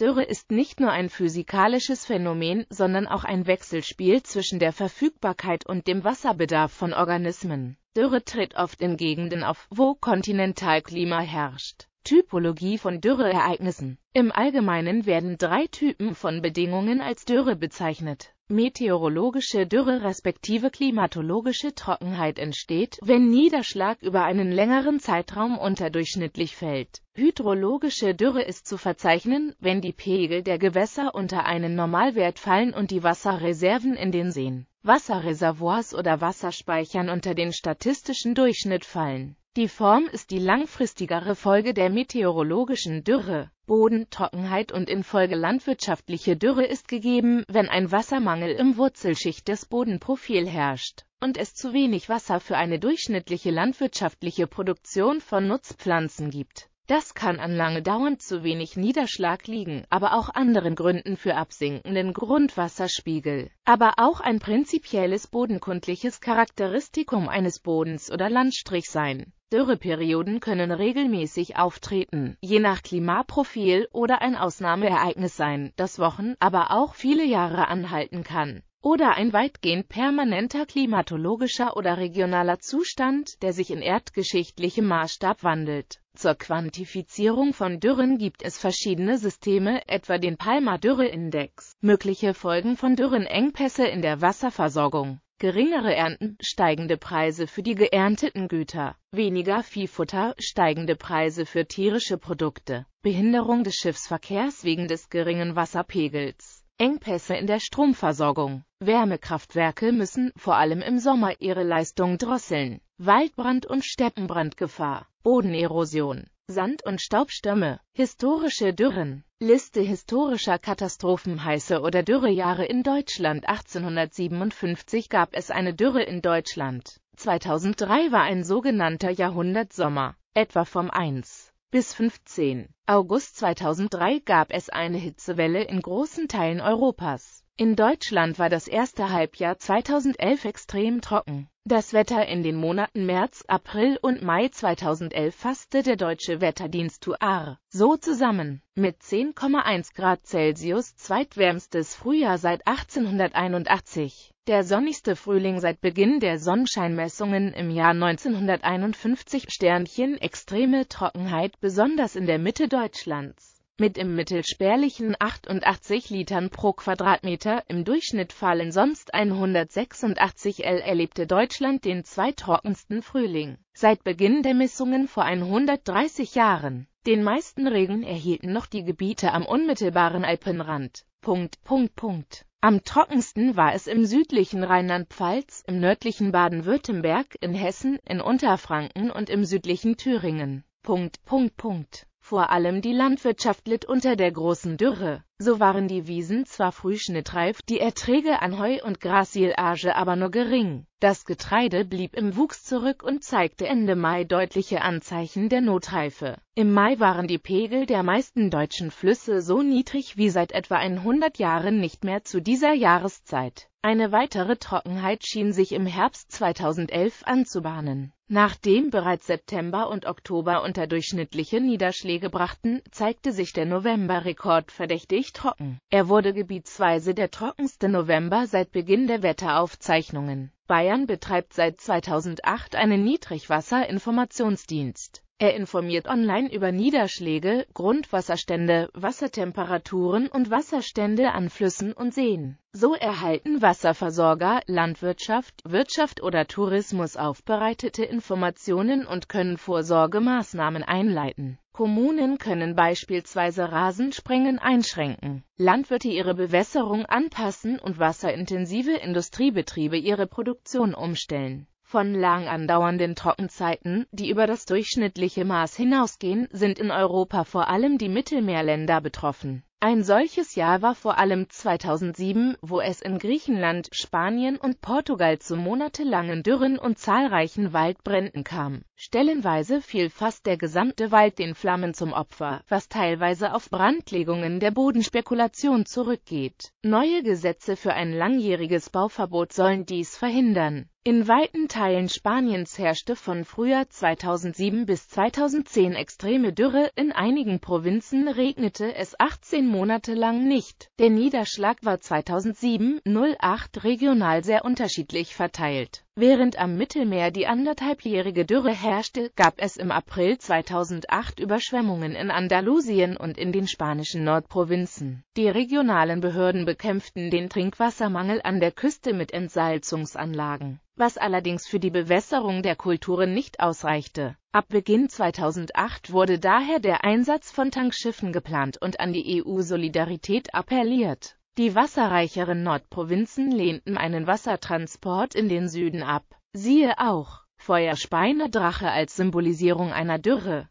Dürre ist nicht nur ein physikalisches Phänomen, sondern auch ein Wechselspiel zwischen der Verfügbarkeit und dem Wasserbedarf von Organismen. Dürre tritt oft in Gegenden auf, wo Kontinentalklima herrscht. Typologie von Dürreereignissen Im Allgemeinen werden drei Typen von Bedingungen als Dürre bezeichnet. Meteorologische Dürre respektive klimatologische Trockenheit entsteht, wenn Niederschlag über einen längeren Zeitraum unterdurchschnittlich fällt. Hydrologische Dürre ist zu verzeichnen, wenn die Pegel der Gewässer unter einen Normalwert fallen und die Wasserreserven in den Seen, Wasserreservoirs oder Wasserspeichern unter den statistischen Durchschnitt fallen die Form ist die langfristigere Folge der meteorologischen Dürre. Bodentrockenheit und infolge landwirtschaftliche Dürre ist gegeben, wenn ein Wassermangel im Wurzelschicht des Bodenprofil herrscht und es zu wenig Wasser für eine durchschnittliche landwirtschaftliche Produktion von Nutzpflanzen gibt. Das kann an lange dauernd zu wenig Niederschlag liegen, aber auch anderen Gründen für absinkenden Grundwasserspiegel. Aber auch ein prinzipielles bodenkundliches Charakteristikum eines Bodens oder Landstrich sein. Dürreperioden können regelmäßig auftreten, je nach Klimaprofil oder ein Ausnahmeereignis sein, das Wochen, aber auch viele Jahre anhalten kann oder ein weitgehend permanenter klimatologischer oder regionaler Zustand, der sich in erdgeschichtlichem Maßstab wandelt. Zur Quantifizierung von Dürren gibt es verschiedene Systeme, etwa den Palmer-Dürre-Index, mögliche Folgen von Dürrenengpässe in der Wasserversorgung geringere Ernten, steigende Preise für die geernteten Güter, weniger Viehfutter, steigende Preise für tierische Produkte, Behinderung des Schiffsverkehrs wegen des geringen Wasserpegels, Engpässe in der Stromversorgung. Wärmekraftwerke müssen vor allem im Sommer ihre Leistung drosseln. Waldbrand und Steppenbrandgefahr, Bodenerosion, Sand- und Staubstürme, historische Dürren, Liste historischer Katastrophen Heiße oder Dürrejahre in Deutschland 1857 gab es eine Dürre in Deutschland. 2003 war ein sogenannter Jahrhundertsommer, etwa vom 1 bis 15 August 2003 gab es eine Hitzewelle in großen Teilen Europas. In Deutschland war das erste Halbjahr 2011 extrem trocken. Das Wetter in den Monaten März, April und Mai 2011 fasste der deutsche Wetterdienst UAR so zusammen. Mit 10,1 Grad Celsius zweitwärmstes Frühjahr seit 1881. Der sonnigste Frühling seit Beginn der Sonnenscheinmessungen im Jahr 1951 Sternchen extreme Trockenheit besonders in der Mitte Deutschlands mit im Mittel spärlichen 88 Litern pro Quadratmeter, im Durchschnitt fallen sonst 186 L erlebte Deutschland den zweitrockensten Frühling. Seit Beginn der Messungen vor 130 Jahren. Den meisten Regen erhielten noch die Gebiete am unmittelbaren Alpenrand. Punkt, Punkt, Punkt. Am trockensten war es im südlichen Rheinland-Pfalz, im nördlichen Baden-Württemberg, in Hessen, in Unterfranken und im südlichen Thüringen. Punkt, Punkt, Punkt. Vor allem die Landwirtschaft litt unter der großen Dürre. So waren die Wiesen zwar frühschnittreif, die Erträge an Heu- und Grassilage aber nur gering. Das Getreide blieb im Wuchs zurück und zeigte Ende Mai deutliche Anzeichen der Notreife. Im Mai waren die Pegel der meisten deutschen Flüsse so niedrig wie seit etwa 100 Jahren nicht mehr zu dieser Jahreszeit. Eine weitere Trockenheit schien sich im Herbst 2011 anzubahnen. Nachdem bereits September und Oktober unterdurchschnittliche Niederschläge brachten, zeigte sich der November rekord verdächtig trocken. Er wurde gebietsweise der trockenste November seit Beginn der Wetteraufzeichnungen. Bayern betreibt seit 2008 einen Niedrigwasserinformationsdienst er informiert online über Niederschläge, Grundwasserstände, Wassertemperaturen und Wasserstände an Flüssen und Seen. So erhalten Wasserversorger, Landwirtschaft, Wirtschaft oder Tourismus aufbereitete Informationen und können Vorsorgemaßnahmen einleiten. Kommunen können beispielsweise Rasensprengen einschränken, Landwirte ihre Bewässerung anpassen und wasserintensive Industriebetriebe ihre Produktion umstellen von lang andauernden Trockenzeiten, die über das durchschnittliche Maß hinausgehen, sind in Europa vor allem die Mittelmeerländer betroffen. Ein solches Jahr war vor allem 2007, wo es in Griechenland, Spanien und Portugal zu monatelangen Dürren und zahlreichen Waldbränden kam. Stellenweise fiel fast der gesamte Wald den Flammen zum Opfer, was teilweise auf Brandlegungen der Bodenspekulation zurückgeht. Neue Gesetze für ein langjähriges Bauverbot sollen dies verhindern. In weiten Teilen Spaniens herrschte von Frühjahr 2007 bis 2010 extreme Dürre, in einigen Provinzen regnete es 18 Monate lang nicht. Der Niederschlag war 2007-08 regional sehr unterschiedlich verteilt. Während am Mittelmeer die anderthalbjährige Dürre herrschte, gab es im April 2008 Überschwemmungen in Andalusien und in den spanischen Nordprovinzen. Die regionalen Behörden bekämpften den Trinkwassermangel an der Küste mit Entsalzungsanlagen, was allerdings für die Bewässerung der Kulturen nicht ausreichte. Ab Beginn 2008 wurde daher der Einsatz von Tankschiffen geplant und an die EU-Solidarität appelliert. Die wasserreicheren Nordprovinzen lehnten einen Wassertransport in den Süden ab. Siehe auch Feuerspeine Drache als Symbolisierung einer Dürre